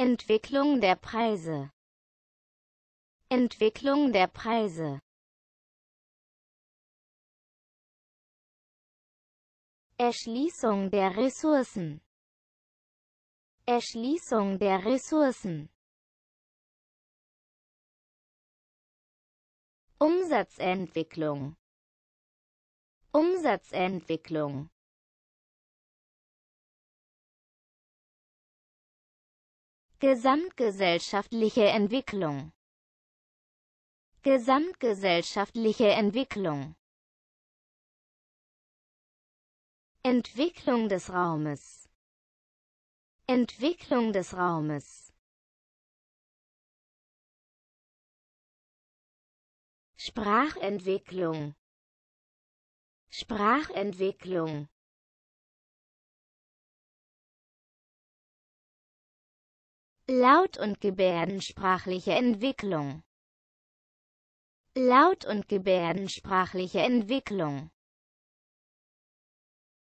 Entwicklung der Preise Entwicklung der Preise Erschließung der Ressourcen Erschließung der Ressourcen Umsatzentwicklung Umsatzentwicklung Gesamtgesellschaftliche Entwicklung Gesamtgesellschaftliche Entwicklung Entwicklung des Raumes Entwicklung des Raumes Sprachentwicklung Sprachentwicklung Laut- und gebärdensprachliche Entwicklung Laut- und gebärdensprachliche Entwicklung